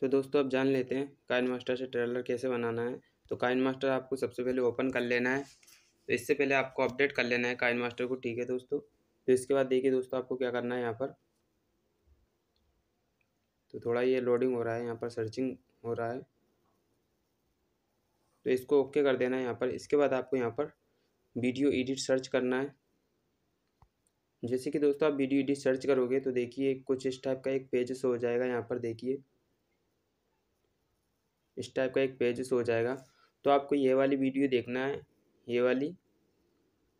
तो दोस्तों अब जान लेते हैं काइन मास्टर से ट्रेलर कैसे बनाना है तो काइन मास्टर आपको सबसे पहले ओपन कर लेना है तो इससे पहले आपको अपडेट कर लेना है काइन मास्टर को ठीक है दोस्तों तो इसके बाद देखिए दोस्तों आपको क्या करना है यहाँ पर तो थोड़ा ये लोडिंग हो रहा है यहाँ पर सर्चिंग हो रहा है तो इसको ओके कर देना है यहाँ पर इसके बाद आपको यहाँ पर वीडियो एडिट सर्च करना है जैसे कि दोस्तों आप वीडियो एडिट सर्च करोगे तो देखिए कुछ इस टाइप का एक पेज शो हो जाएगा यहाँ पर देखिए इस टाइप का एक पेजेस हो जाएगा तो आपको ये वाली वीडियो देखना है ये वाली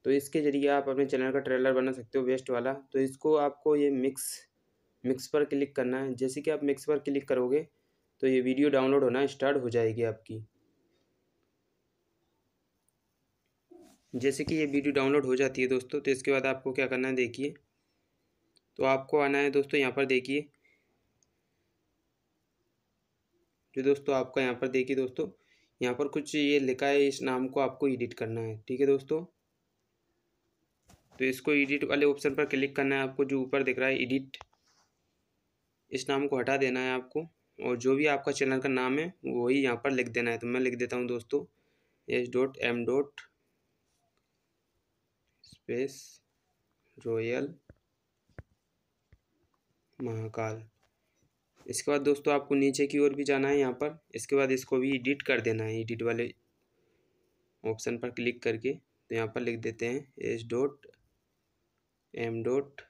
तो इसके ज़रिए आप अपने चैनल का ट्रेलर बना सकते हो वेस्ट वाला तो इसको आपको ये मिक्स मिक्स पर क्लिक करना है जैसे कि आप मिक्स पर क्लिक करोगे तो ये वीडियो डाउनलोड होना स्टार्ट हो जाएगी आपकी जैसे कि ये वीडियो डाउनलोड हो जाती है दोस्तों तो इसके बाद आपको क्या करना है देखिए तो आपको आना है दोस्तों यहाँ पर देखिए जो दोस्तों आपका यहाँ पर देखिए दोस्तों यहाँ पर कुछ ये लिखा है इस नाम को आपको एडिट करना है ठीक है दोस्तों तो इसको एडिट वाले ऑप्शन पर क्लिक करना है आपको जो ऊपर दिख रहा है एडिट इस नाम को हटा देना है आपको और जो भी आपका चैनल का नाम है वही यहाँ पर लिख देना है तो मैं लिख देता हूँ दोस्तों H dot M dot space royal Mahakal इसके बाद दोस्तों आपको नीचे की ओर भी जाना है यहाँ पर इसके बाद इसको भी एडिट कर देना है एडिट वाले ऑप्शन पर क्लिक करके तो यहाँ पर लिख देते हैं H dot M dot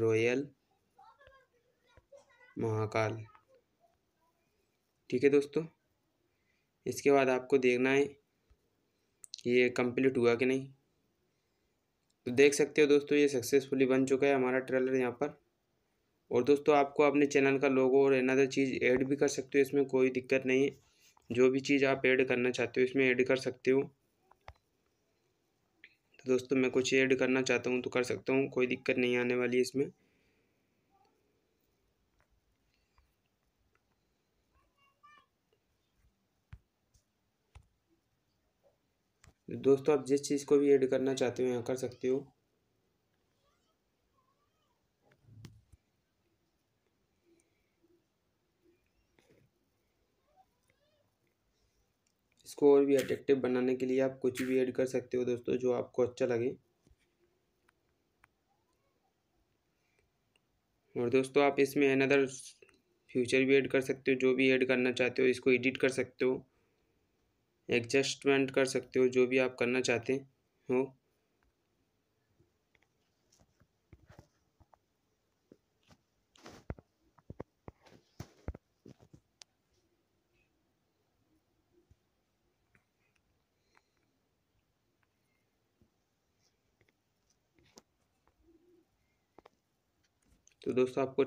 royal Mahakal ठीक है दोस्तों इसके बाद आपको देखना है ये कंप्लीट हुआ कि नहीं तो देख सकते हो दोस्तों ये सक्सेसफुली बन चुका है हमारा ट्रेलर यहाँ पर और दोस्तों आपको अपने चैनल का लोगो और अनदर चीज़ ऐड भी कर सकते हो इसमें कोई दिक्कत नहीं है जो भी चीज़ आप ऐड करना चाहते हो इसमें ऐड कर सकते हो तो दोस्तों मैं कुछ ऐड करना चाहता हूँ तो कर सकता हूँ कोई दिक्कत नहीं आने वाली इसमें दोस्तों आप जिस चीज़ को भी ऐड करना चाहते हो यहाँ कर सकते हो इसको और भी अट्रैक्टिव बनाने के लिए आप कुछ भी ऐड कर सकते हो दोस्तों जो आपको अच्छा लगे और दोस्तों आप इसमें अनदर फ्यूचर भी ऐड कर सकते हो जो भी ऐड करना चाहते हो इसको एडिट कर सकते हो एडजस्टमेंट कर सकते हो जो भी आप करना चाहते हो तो दोस्तों आपको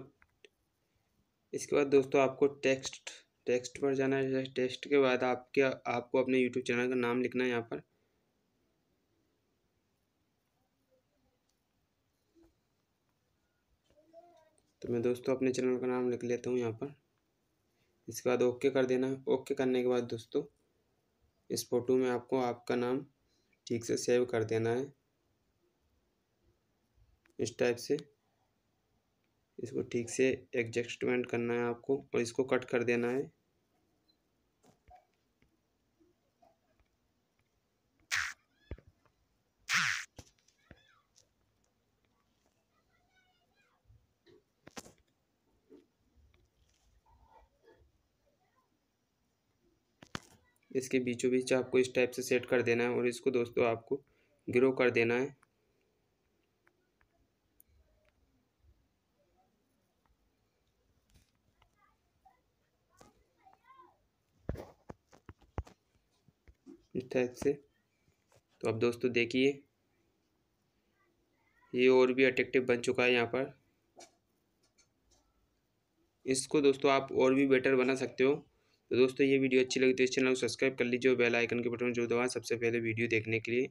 इसके बाद दोस्तों आपको टेक्स्ट टेक्स्ट पर जाना है टेक्स्ट के बाद आपके आपको अपने यूट्यूब चैनल का नाम लिखना है यहाँ पर तो मैं दोस्तों अपने चैनल का नाम लिख लेता हूँ यहाँ पर इसके बाद ओके कर देना है ओके करने के बाद दोस्तों इस फोटो में आपको आपका नाम ठीक से सेव कर देना है इस टाइप से इसको ठीक से एडजस्टमेंट करना है आपको और इसको कट कर देना है इसके बीचों बीच आपको इस टाइप से सेट कर देना है और इसको दोस्तों आपको ग्रो कर देना है इस टाइप से तो अब दोस्तों देखिए ये और भी अट्रैक्टिव बन चुका है यहाँ पर इसको दोस्तों आप और भी बेटर बना सकते हो तो दोस्तों ये वीडियो अच्छी लगी तो इस चैनल को सब्सक्राइब कर लीजिए और बेल आइकन के बटन जो दबा सबसे पहले वीडियो देखने के लिए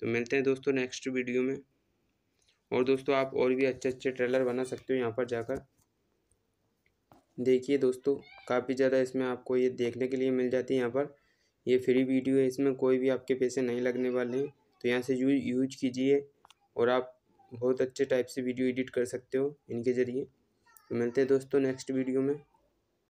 तो मिलते हैं दोस्तों नेक्स्ट वीडियो में और दोस्तों आप और भी अच्छे अच्छे ट्रेलर बना सकते हो यहाँ पर जाकर देखिए दोस्तों काफ़ी ज़्यादा इसमें आपको ये देखने के लिए मिल जाती है यहाँ पर ये फ्री वीडियो है इसमें कोई भी आपके पैसे नहीं लगने वाले हैं तो यहाँ से यूज यूज कीजिए और आप बहुत अच्छे टाइप से वीडियो एडिट कर सकते हो इनके ज़रिए तो मिलते हैं दोस्तों नेक्स्ट वीडियो में